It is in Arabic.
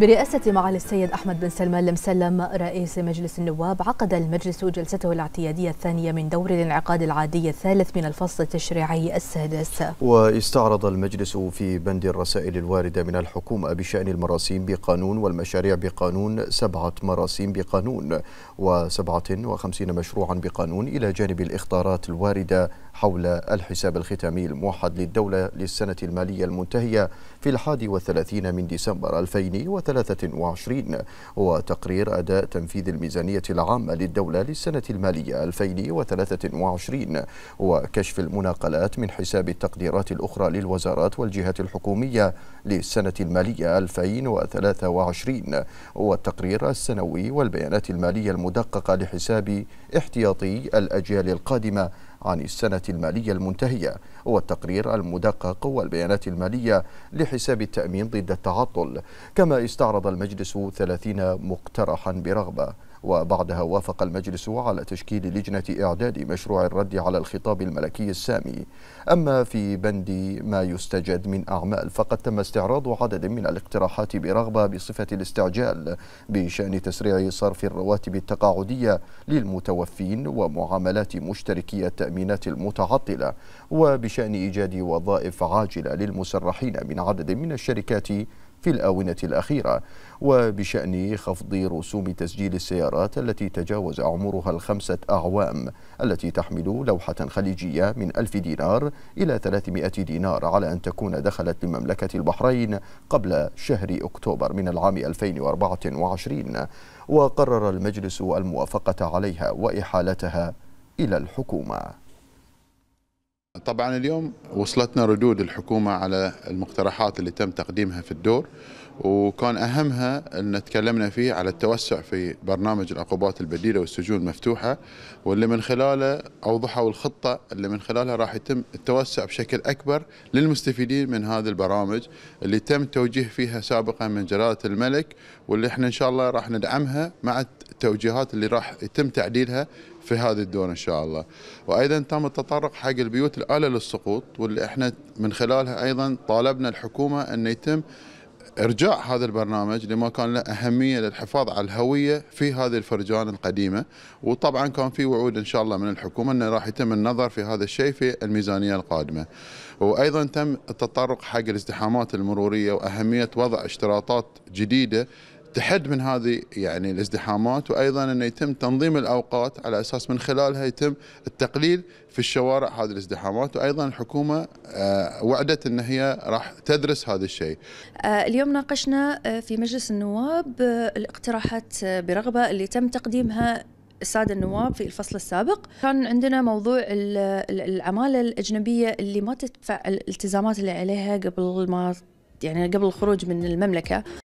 برئاسة معالي السيد أحمد بن سلمان لمسلم رئيس مجلس النواب عقد المجلس جلسته الاعتيادية الثانية من دور الانعقاد العادي الثالث من الفصل التشريعي السادس واستعرض المجلس في بند الرسائل الواردة من الحكومة بشأن المراسيم بقانون والمشاريع بقانون سبعة مراسيم بقانون وسبعة وخمسين مشروعا بقانون إلى جانب الإخطارات الواردة حول الحساب الختامي الموحد للدولة للسنة المالية المنتهية في الحادي والثلاثين من ديسمبر 2023 وتقرير أداء تنفيذ الميزانية العامة للدولة للسنة المالية 2023 وكشف المناقلات من حساب التقديرات الأخرى للوزارات والجهات الحكومية للسنة المالية 2023 والتقرير السنوي والبيانات المالية المدققة لحساب احتياطي الأجيال القادمة عن السنة المالية المنتهية والتقرير المدقق والبيانات المالية لحساب التأمين ضد التعطل كما استعرض المجلس 30 مقترحا برغبة وبعدها وافق المجلس على تشكيل لجنة إعداد مشروع الرد على الخطاب الملكي السامي أما في بند ما يستجد من أعمال فقد تم استعراض عدد من الاقتراحات برغبة بصفة الاستعجال بشأن تسريع صرف الرواتب التقاعدية للمتوفين ومعاملات مشتركي التأمينات المتعطلة وبشأن إيجاد وظائف عاجلة للمسرحين من عدد من الشركات في الآونة الأخيرة وبشأن خفض رسوم تسجيل السيارات التي تجاوز عمرها الخمسة أعوام التي تحمل لوحة خليجية من ألف دينار إلى 300 دينار على أن تكون دخلت لمملكة البحرين قبل شهر أكتوبر من العام 2024 وقرر المجلس الموافقة عليها وإحالتها إلى الحكومة طبعا اليوم وصلتنا ردود الحكومة على المقترحات اللي تم تقديمها في الدور وكان أهمها أن تكلمنا فيه على التوسع في برنامج العقوبات البديلة والسجون المفتوحة واللي من خلاله أوضحوا الخطة اللي من خلالها راح يتم التوسع بشكل أكبر للمستفيدين من هذه البرامج اللي تم توجيه فيها سابقا من جلالة الملك واللي احنا إن شاء الله راح ندعمها مع التوجيهات اللي راح يتم تعديلها في هذه الدول ان شاء الله وايضا تم التطرق حق البيوت الاله للسقوط واللي احنا من خلالها ايضا طالبنا الحكومه ان يتم ارجاع هذا البرنامج لما كان له اهميه للحفاظ على الهويه في هذه الفرجان القديمه وطبعا كان في وعود ان شاء الله من الحكومه انه راح يتم النظر في هذا الشيء في الميزانيه القادمه. وايضا تم التطرق حق الازدحامات المروريه واهميه وضع اشتراطات جديده تحد من هذه يعني الازدحامات وايضا انه يتم تنظيم الاوقات على اساس من خلالها يتم التقليل في الشوارع هذه الازدحامات وايضا الحكومه آه، وعدت ان هي راح تدرس هذا الشيء. آه، اليوم ناقشنا آه، في مجلس النواب الاقتراحات برغبه اللي تم تقديمها السادة النواب في الفصل السابق كان عندنا موضوع العمالة الأجنبية اللي ما تدفع الالتزامات اللي عليها قبل ما يعني قبل الخروج من المملكة